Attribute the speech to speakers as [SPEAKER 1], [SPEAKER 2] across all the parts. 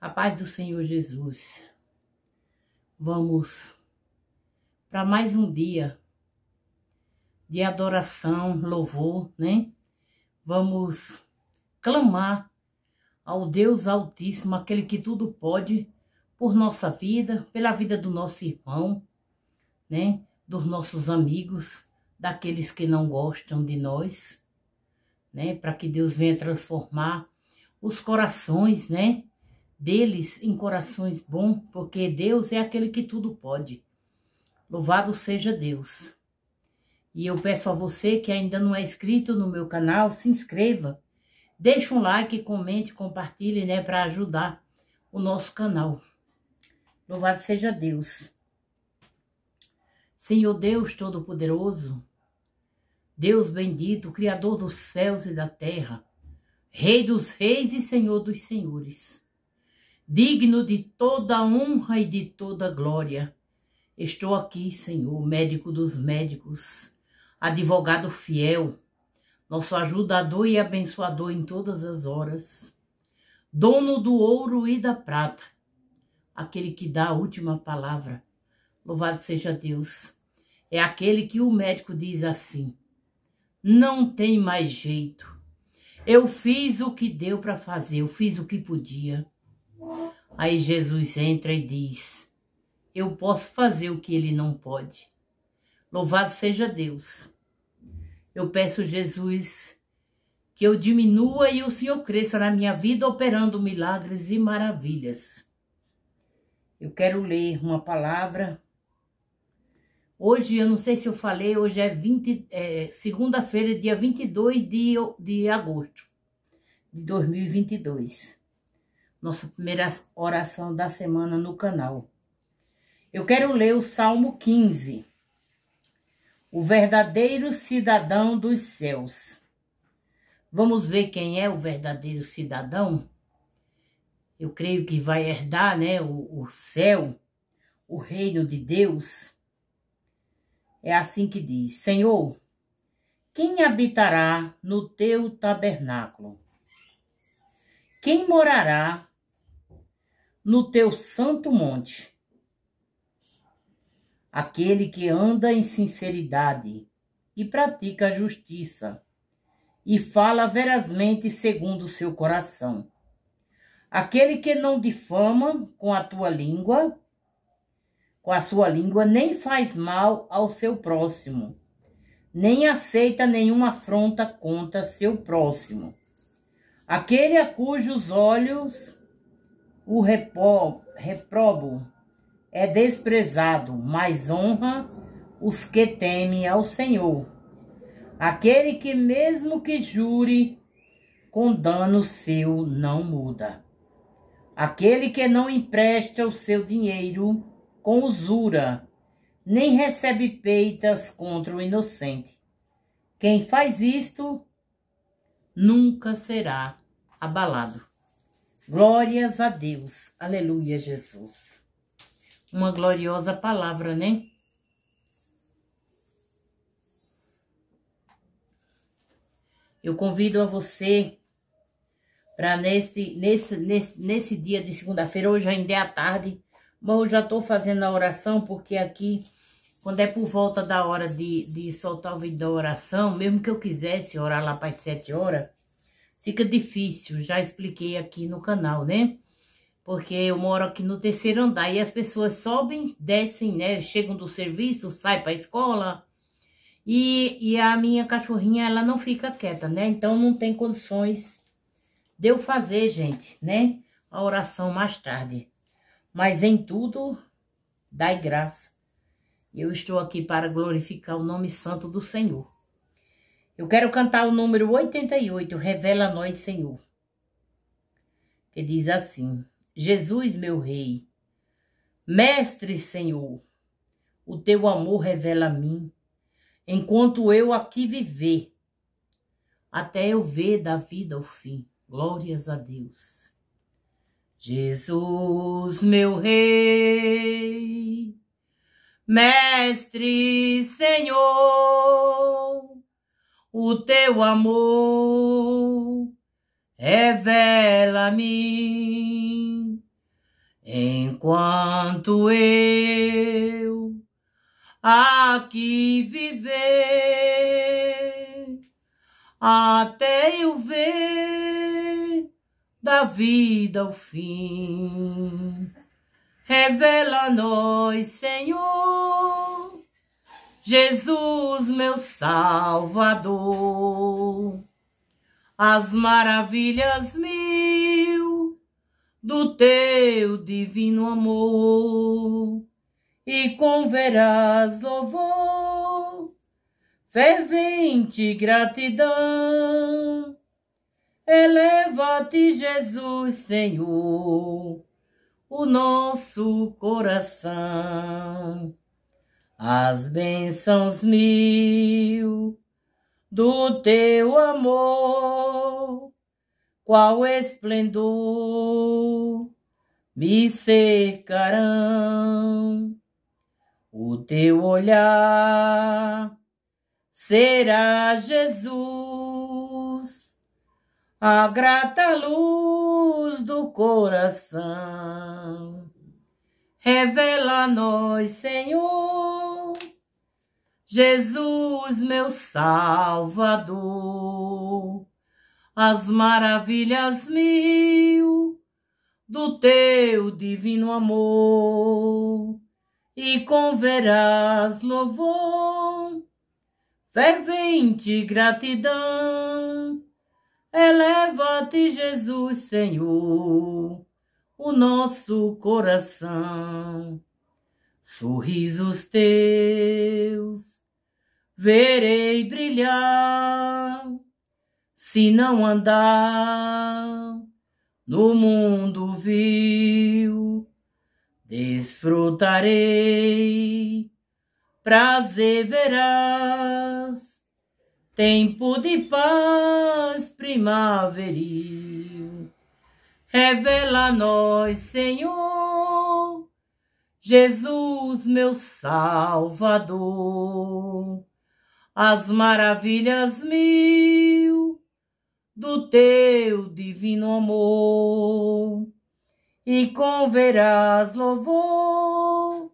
[SPEAKER 1] A paz do Senhor Jesus. Vamos para mais um dia de adoração, louvor, né? Vamos clamar ao Deus Altíssimo, aquele que tudo pode, por nossa vida, pela vida do nosso irmão, né? Dos nossos amigos, daqueles que não gostam de nós, né? Para que Deus venha transformar os corações, né? deles em corações bom, porque Deus é aquele que tudo pode. Louvado seja Deus. E eu peço a você que ainda não é inscrito no meu canal, se inscreva, deixe um like, comente, compartilhe, né, para ajudar o nosso canal. Louvado seja Deus. Senhor Deus Todo-Poderoso, Deus bendito, Criador dos céus e da terra, Rei dos reis e Senhor dos senhores digno de toda honra e de toda glória. Estou aqui, Senhor, médico dos médicos, advogado fiel, nosso ajudador e abençoador em todas as horas, dono do ouro e da prata, aquele que dá a última palavra. Louvado seja Deus. É aquele que o médico diz assim: não tem mais jeito. Eu fiz o que deu para fazer, eu fiz o que podia. Aí Jesus entra e diz: Eu posso fazer o que ele não pode. Louvado seja Deus. Eu peço, Jesus, que eu diminua e o Senhor cresça na minha vida, operando milagres e maravilhas. Eu quero ler uma palavra. Hoje, eu não sei se eu falei, hoje é, é segunda-feira, dia 22 de, de agosto de 2022 nossa primeira oração da semana no canal. Eu quero ler o Salmo 15. O verdadeiro cidadão dos céus. Vamos ver quem é o verdadeiro cidadão? Eu creio que vai herdar, né, o, o céu, o reino de Deus. É assim que diz: Senhor, quem habitará no teu tabernáculo? Quem morará no teu santo monte. Aquele que anda em sinceridade e pratica a justiça e fala verazmente segundo o seu coração. Aquele que não difama com a tua língua, com a sua língua, nem faz mal ao seu próximo, nem aceita nenhuma afronta contra seu próximo. Aquele a cujos olhos o repó, reprobo é desprezado, mas honra os que temem ao Senhor. Aquele que mesmo que jure, com dano seu não muda. Aquele que não empresta o seu dinheiro com usura, nem recebe peitas contra o inocente. Quem faz isto nunca será abalado. Glórias a Deus. Aleluia, Jesus. Uma gloriosa palavra, né? Eu convido a você para nesse, nesse, nesse, nesse dia de segunda-feira, hoje ainda é à tarde, mas eu já estou fazendo a oração, porque aqui, quando é por volta da hora de, de soltar o vídeo da oração, mesmo que eu quisesse orar lá para as sete horas, fica difícil, já expliquei aqui no canal, né? Porque eu moro aqui no terceiro andar e as pessoas sobem, descem, né? Chegam do serviço, saem para a escola. E, e a minha cachorrinha, ela não fica quieta, né? Então, não tem condições de eu fazer, gente, né? A oração mais tarde. Mas em tudo, dai graça. Eu estou aqui para glorificar o nome santo do Senhor. Eu quero cantar o número 88, Revela Nós, Senhor. Que diz assim: Jesus, meu Rei, Mestre, Senhor, o teu amor revela a mim, enquanto eu aqui viver, até eu ver da vida o fim. Glórias a Deus. Jesus, meu Rei, Mestre, Senhor, o teu amor. Revela-me enquanto eu aqui viver até eu ver da vida o fim. Revela-nos, Senhor Jesus, meu Salvador, as maravilhas mil do teu divino amor, e com verás louvor, fervente gratidão. Eleva-te, Jesus, Senhor, o nosso coração as bênçãos mil do teu amor, qual esplendor me cercarão. O teu olhar será Jesus, a grata luz do coração. Revela a nós, Senhor Jesus, meu Salvador, as maravilhas mil do teu divino amor, e com louvor, fervente gratidão, eleva-te, Jesus, Senhor, o nosso coração, sorrisos teus verei brilhar se não andar no mundo vil. Desfrutarei, prazer verás, tempo de paz primaveril. Revela nos Senhor, Jesus, meu Salvador as maravilhas mil do teu divino amor e com verás louvor,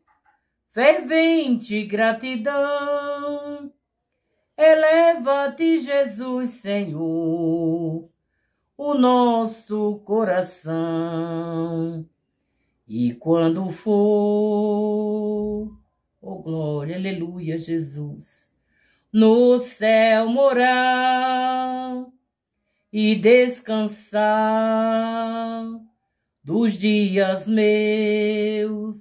[SPEAKER 1] fervente gratidão. Eleva-te, Jesus Senhor, o nosso coração. E quando for, oh glória, aleluia, Jesus no céu morar e descansar dos dias meus,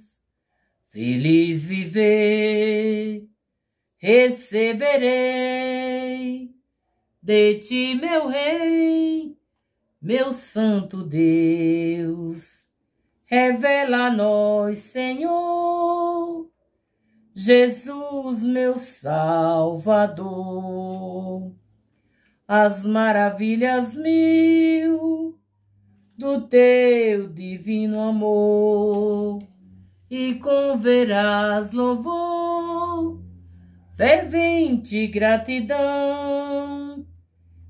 [SPEAKER 1] feliz viver, receberei de ti, meu Rei, meu Santo Deus, revela a nós, Senhor Jesus, meu Salvador, as maravilhas mil do teu divino amor, e com verás louvor, fervente gratidão,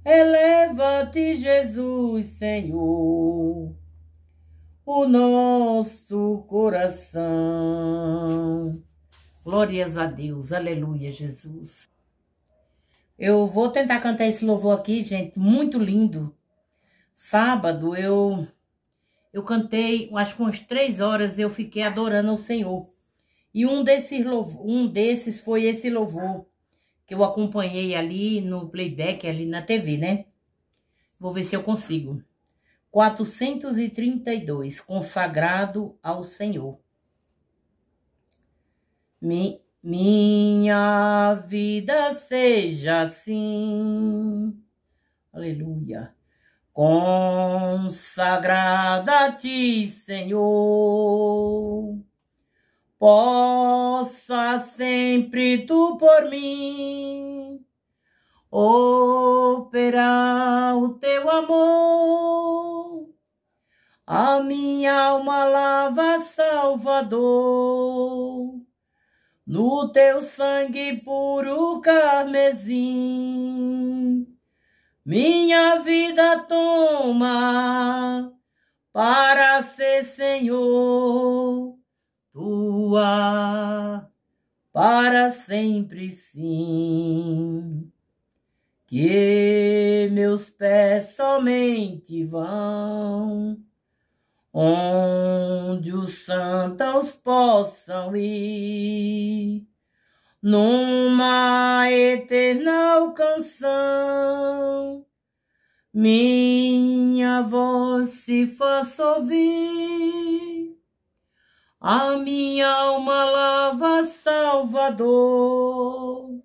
[SPEAKER 1] eleva-te, Jesus, Senhor, o nosso coração. Glórias a Deus, aleluia, Jesus. Eu vou tentar cantar esse louvor aqui, gente, muito lindo. Sábado eu eu cantei, acho que umas três horas eu fiquei adorando ao Senhor. E um desses, um desses foi esse louvor que eu acompanhei ali no playback, ali na TV, né? Vou ver se eu consigo. 432, consagrado ao Senhor. Mi, minha vida seja assim. Aleluia. Consagrada a ti, Senhor, possa sempre tu por mim operar o teu amor. A minha alma lava, Salvador no teu sangue puro carmesim, minha vida toma para ser Senhor tua para sempre sim. Que meus pés somente vão onde onde os santos possam ir numa eterna canção. Minha voz se faça ouvir, a minha alma lava, Salvador,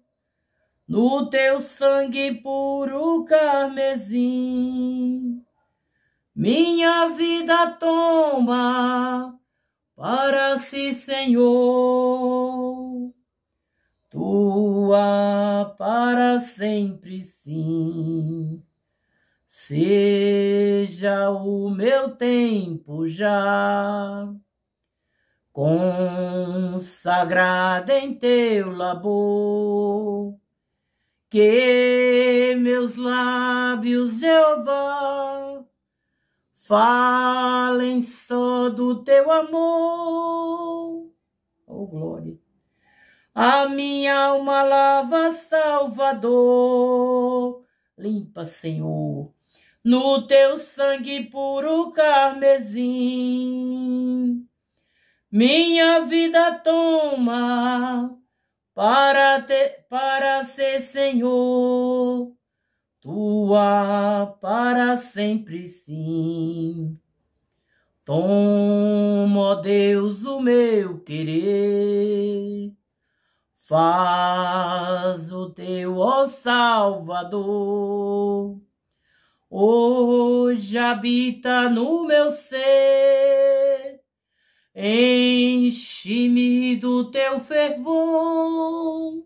[SPEAKER 1] no teu sangue puro carmesim minha vida toma
[SPEAKER 2] para
[SPEAKER 1] si, Senhor. Tua para sempre, sim. Seja o meu tempo já consagrada em teu labor. Que meus lábios, Jeová, Falem só do teu amor. Oh, glória. A minha alma lava, Salvador. Limpa, Senhor. No teu sangue puro carmesim. Minha vida toma para, te, para ser Senhor tua para sempre sim. Toma, ó Deus, o meu querer, faz o teu, ó Salvador, hoje habita no meu ser, enche-me do teu fervor.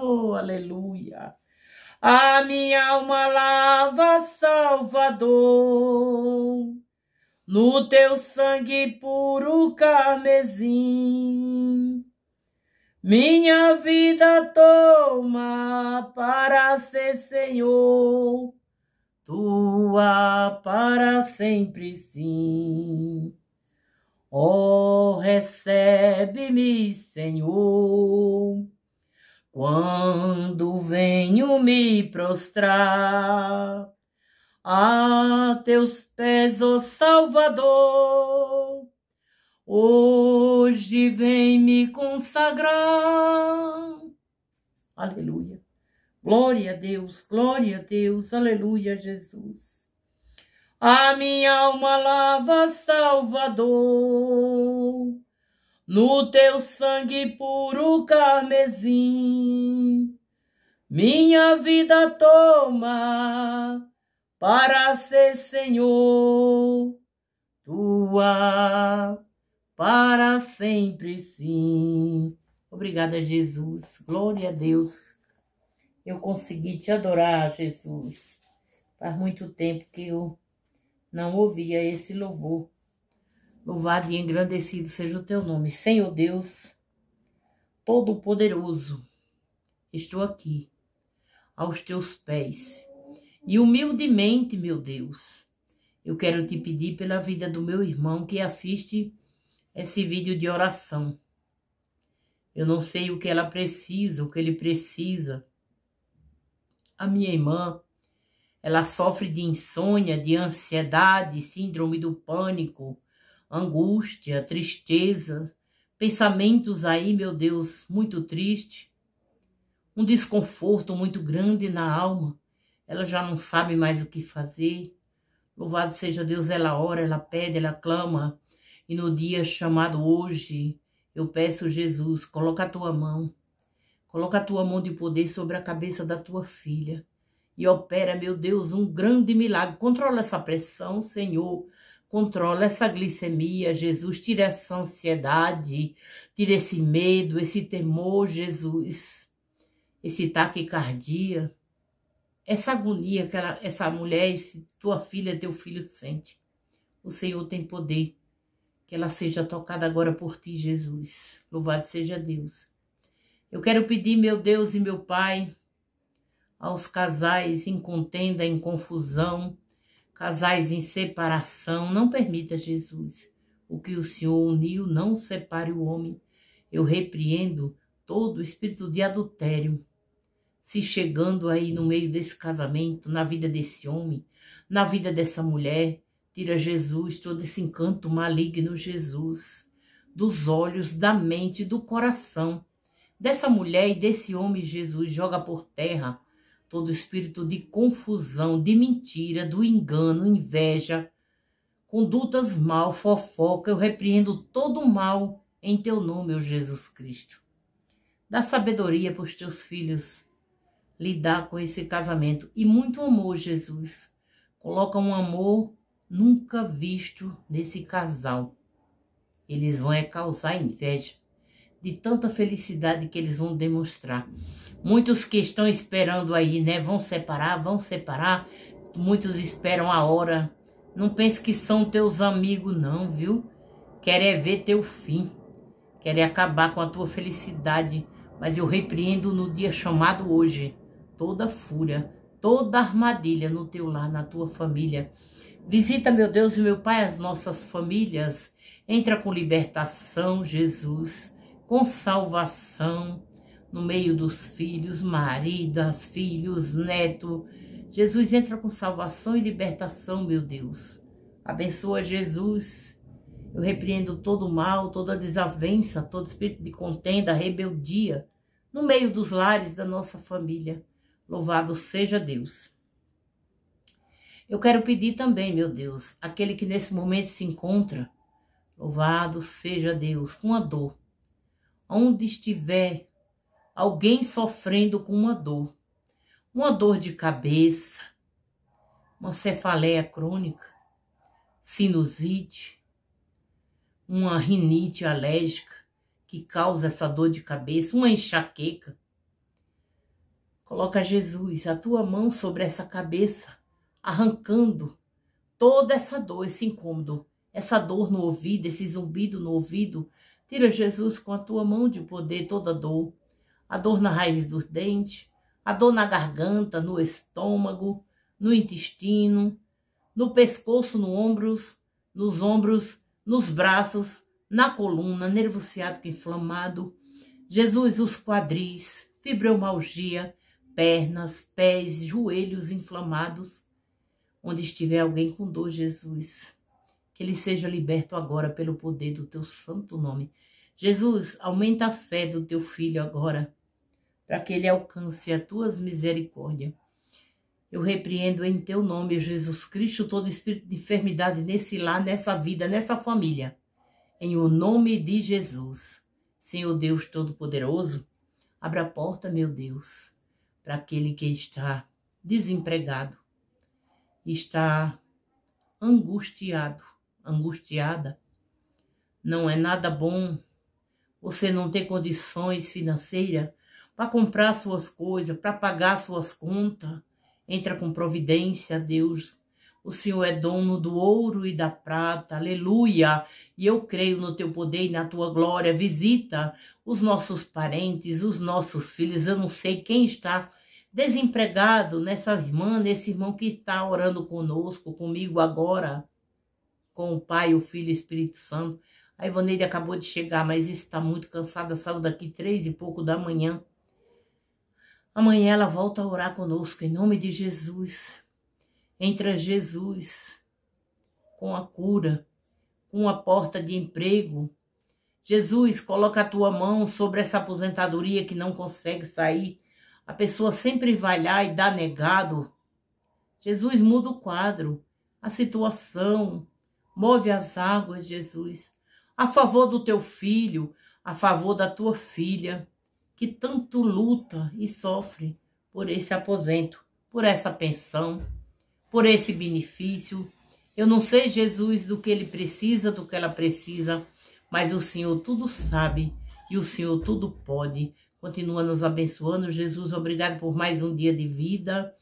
[SPEAKER 1] Oh, aleluia! a minha alma lava, Salvador, no teu sangue puro carmesim. Minha vida toma para ser Senhor, tua para sempre sim. Oh, recebe-me, Senhor quando venho me prostrar a teus pés, ó oh Salvador, hoje vem me consagrar. Aleluia. Glória a Deus, glória a Deus, aleluia, Jesus. A minha alma lava, Salvador no teu sangue puro carmesim, minha vida toma para ser Senhor tua para sempre sim. Obrigada, Jesus. Glória a Deus. Eu consegui te adorar, Jesus. Faz muito tempo que eu não ouvia esse louvor. Louvado e engrandecido seja o teu nome, Senhor Deus Todo-Poderoso. Estou aqui, aos teus pés. E humildemente, meu Deus, eu quero te pedir pela vida do meu irmão que assiste esse vídeo de oração. Eu não sei o que ela precisa, o que ele precisa. A minha irmã, ela sofre de insônia, de ansiedade, síndrome do pânico angústia, tristeza, pensamentos aí, meu Deus, muito triste, um desconforto muito grande na alma. Ela já não sabe mais o que fazer. Louvado seja Deus, ela ora, ela pede, ela clama. E no dia chamado hoje, eu peço, Jesus, coloca a tua mão, coloca a tua mão de poder sobre a cabeça da tua filha e opera, meu Deus, um grande milagre. Controla essa pressão, Senhor. Controla essa glicemia, Jesus. Tira essa ansiedade, tira esse medo, esse temor, Jesus. Esse taquicardia. Essa agonia que ela, essa mulher, esse, tua filha, teu filho sente. O Senhor tem poder. Que ela seja tocada agora por ti, Jesus. Louvado seja Deus. Eu quero pedir, meu Deus e meu Pai, aos casais em contenda, em confusão, Casais em separação, não permita, Jesus. O que o Senhor uniu, não separe o homem. Eu repreendo todo o espírito de adultério. Se chegando aí no meio desse casamento, na vida desse homem, na vida dessa mulher, tira Jesus, todo esse encanto maligno, Jesus, dos olhos, da mente, do coração dessa mulher e desse homem, Jesus, joga por terra todo espírito de confusão, de mentira, do engano, inveja, condutas mal, fofoca, eu repreendo todo o mal em teu nome, ó Jesus Cristo. Dá sabedoria para os teus filhos lidar com esse casamento e muito amor, Jesus. Coloca um amor nunca visto nesse casal. Eles vão é causar inveja de tanta felicidade que eles vão demonstrar. Muitos que estão esperando aí, né? Vão separar, vão separar. Muitos esperam a hora. Não pense que são teus amigos, não, viu? Querem é ver teu fim. Querem acabar com a tua felicidade. Mas eu repreendo no dia chamado hoje toda fúria, toda armadilha no teu lar, na tua família. Visita, meu Deus e meu Pai, as nossas famílias. Entra com libertação, Jesus com salvação no meio dos filhos, maridas, filhos, neto. Jesus entra com salvação e libertação, meu Deus. Abençoa Jesus. Eu repreendo todo o mal, toda desavença, todo espírito de contenda, rebeldia, no meio dos lares da nossa família. Louvado seja Deus. Eu quero pedir também, meu Deus, aquele que nesse momento se encontra, louvado seja Deus, com a dor, onde estiver alguém sofrendo com uma dor, uma dor de cabeça, uma cefaleia crônica, sinusite, uma rinite alérgica que causa essa dor de cabeça, uma enxaqueca. Coloca Jesus a tua mão sobre essa cabeça, arrancando toda essa dor, esse incômodo, essa dor no ouvido, esse zumbido no ouvido, Tira, Jesus, com a tua mão de poder toda dor, a dor na raiz dos dentes, a dor na garganta, no estômago, no intestino, no pescoço, nos ombros, nos ombros, nos braços, na coluna, nervo ciático inflamado. Jesus, os quadris, fibromialgia, pernas, pés, joelhos inflamados. Onde estiver alguém com dor, Jesus, que ele seja liberto agora pelo poder do teu santo nome. Jesus, aumenta a fé do teu filho agora, para que ele alcance as tuas misericórdias. Eu repreendo em teu nome, Jesus Cristo, todo espírito de enfermidade nesse lar, nessa vida, nessa família. Em o nome de Jesus. Senhor Deus Todo-Poderoso, abra a porta, meu Deus, para aquele que está desempregado, está angustiado, angustiada. Não é nada bom você não ter condições financeiras para comprar suas coisas, para pagar suas contas. Entra com providência, Deus. O Senhor é dono do ouro e da prata. Aleluia! E eu creio no teu poder e na tua glória. Visita os nossos parentes, os nossos filhos. Eu não sei quem está desempregado nessa irmã, nesse irmão que está orando conosco, comigo agora com o Pai, o Filho e o Espírito Santo. A Ivoneide acabou de chegar, mas está muito cansada, saiu daqui três e pouco da manhã. Amanhã ela volta a orar conosco, em nome de Jesus. Entra Jesus com a cura, com a porta de emprego. Jesus, coloca a tua mão sobre essa aposentadoria que não consegue sair. A pessoa sempre vai lá e dá negado. Jesus muda o quadro, a situação, Move as águas, Jesus, a favor do teu filho, a favor da tua filha, que tanto luta e sofre por esse aposento, por essa pensão, por esse benefício. Eu não sei, Jesus, do que ele precisa, do que ela precisa, mas o Senhor tudo sabe e o Senhor tudo pode. Continua nos abençoando, Jesus. Obrigado por mais um dia de vida.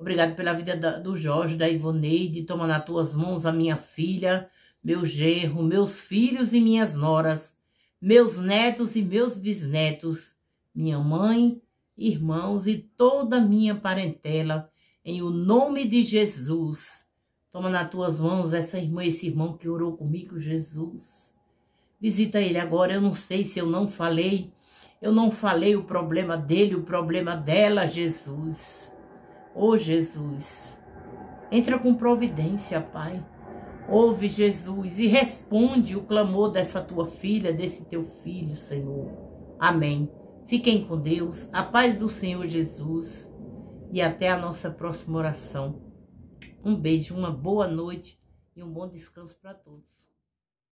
[SPEAKER 1] Obrigado pela vida da, do Jorge, da Ivoneide. Toma nas tuas mãos a minha filha, meu genro, meus filhos e minhas noras, meus netos e meus bisnetos, minha mãe, irmãos e toda a minha parentela, em o nome de Jesus. Toma nas tuas mãos essa irmã, esse irmão que orou comigo, Jesus. Visita ele agora. Eu não sei se eu não falei. Eu não falei o problema dele, o problema dela, Jesus. Ô oh, Jesus, entra com providência, Pai. Ouve, Jesus, e responde o clamor dessa tua filha, desse teu filho, Senhor. Amém. Fiquem com Deus, a paz do Senhor Jesus e até a nossa próxima oração. Um beijo, uma boa noite e um bom descanso para todos.